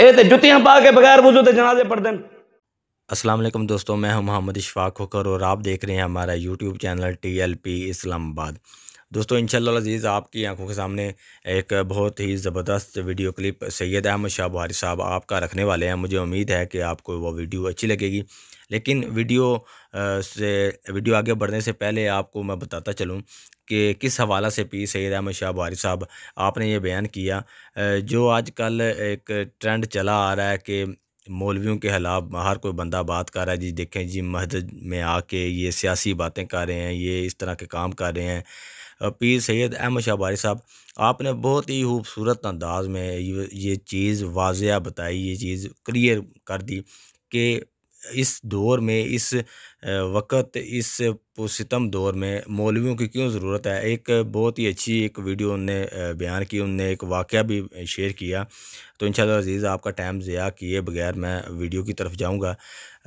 ये जुतियाँ पा के बगैर ਬਗੈਰ तो जनाजे पढ़ दें असलम दोस्तों मैं हूँ मोहम्मद इशफाक होकर और आप देख रहे हैं हमारा YouTube channel T L P Islamabad दोस्तों इनशा अजीज़ आपकी आंखों के सामने एक बहुत ही ज़बरदस्त वीडियो क्लिप सैयद अहमद शाह बुहारी साहब आपका रखने वाले हैं मुझे उम्मीद है कि आपको वो वीडियो अच्छी लगेगी लेकिन वीडियो से वीडियो आगे बढ़ने से पहले आपको मैं बताता चलूँ कि किस हवाला से पी सैद अहमद शाह बारी साहब आपने ये बयान किया जो आजकल एक ट्रेंड चला आ रहा है कि मौलवियों के खिलाफ हर कोई बंदा बात कर रहा है जी देखें जी महद में आके ये सियासी बातें कर रहे हैं ये इस तरह के काम कर रहे हैं पीर सैद अहमद शाह बारी साहब आपने बहुत ही खूबसूरत अंदाज में ये चीज़ वाजिया बताई ये चीज़ क्लियर कर दी कि इस दौर में इस वक़्त इस पुरुषतम दौर में मौलवियों की क्यों ज़रूरत है एक बहुत ही अच्छी एक वीडियो उनने बयान की उनने एक वाक़ भी शेयर किया तो इन अज़ीज़ आपका टाइम ज़या किए बगैर मैं वीडियो की तरफ जाऊँगा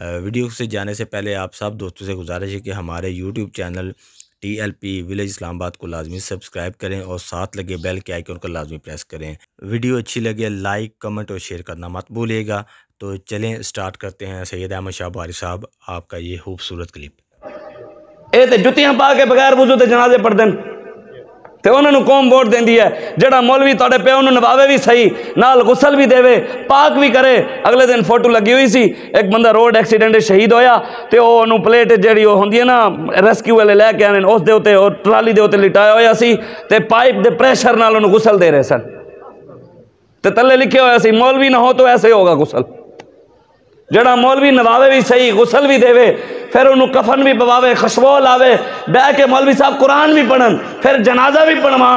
वीडियो से जाने से पहले आप सब दोस्तों से गुजारिश है कि हमारे YouTube channel T L P village Islamabad को लाजमी सब्सक्राइब करें और साथ लगे बेल के आइकन को लाजमी प्रेस करें वीडियो अच्छी लगे लाइक कमेंट और शेयर करना मत भूलिएगा तो चलें स्टार्ट करते हैं सैयद अहमद शाह बारी साहब आपका ये खूबसूरत क्लिप ए तो जुतियाँ पा के बगैर बुजुर्ग जनाजे पढ़ दिन ਤੇ ਉਹਨਾਂ ਨੂੰ ਕੌਮ ਵੋਟ ਦਿੰਦੀ ਹੈ ਜਿਹੜਾ ਮੌਲਵੀ ਤੁਹਾਡੇ ਪਿਓ ਨੂੰ ਨਵਾਵੇ ਵੀ ਸਹੀ ਨਾਲ ਗੁਸਲ ਵੀ ਦੇਵੇ ਪਾਕ ਵੀ ਕਰੇ ਅਗਲੇ ਦਿਨ ਫੋਟੋ ਲੱਗੀ ਹੋਈ ਸੀ ਇੱਕ ਬੰਦਾ ਰੋਡ ਐਕਸੀਡੈਂਟ ਵਿੱਚ ਸ਼ਹੀਦ ਹੋਇਆ ਤੇ ਉਹ ਉਹਨੂੰ ਪਲੇਟ ਜਿਹੜੀ ਉਹ ਹੁੰਦੀ ਹੈ ਨਾ ਰੈਸਕਿਊ ਵਾਲੇ ਲੈ ਕੇ ਆਣੇ ਉਸ ਦੇ ਉੱਤੇ ਉਹ ਟਰਾਲੀ ਦੇ ਉੱਤੇ ਲਟਾਇਆ ਹੋਇਆ ਸੀ ਤੇ ਪਾਈਪ ਦੇ ਪ੍ਰੈਸ਼ਰ ਨਾਲ ਉਹਨੂੰ ਗੁਸਲ ਦੇ ਰਹੇ ਸਨ ਤੇ ਤੱਲੇ ਲਿਖਿਆ ਹੋਇਆ ਸੀ ਮੌਲਵੀ ਨਾ ਹੋ ਤਾਂ ਐਸੇ ਹੋਗਾ ਗੁਸਲ ਜਿਹੜਾ ਮੌਲਵੀ ਨਵਾਵੇ ਵੀ ਸਹੀ ਗੁਸਲ ਵੀ ਦੇਵੇ फिर उन्होंने कफन भी पवावे खसबोल लावे बह के मौलवी साहब कुरान भी पढ़न फिर जनाजा भी पढ़वा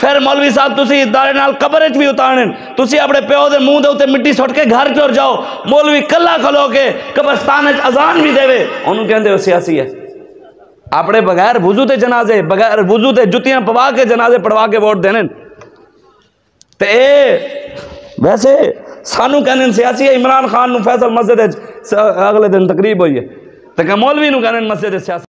फिर मौलवी साहब तुम इदारे कबर च भी उतारे तुम अपने प्यो के मुँह के उत्ते मिट्टी सुट के घर चोर जाओ मौलवी कला खलो के कब्रस्तान अजान भी देवे उन्होंने कहते सियासी है अपने बगैर वुजू के जनाजे बगैर वुजू के जुतियां पवा के जनाजे पढ़वा के वोट देने ते वैसे सानू कहने सियासी है इमरान खान फैसल मस्जिद अगले दिन तकरीब हुई है તો કે મૌલવીનું કારણ મસ્જિદે છે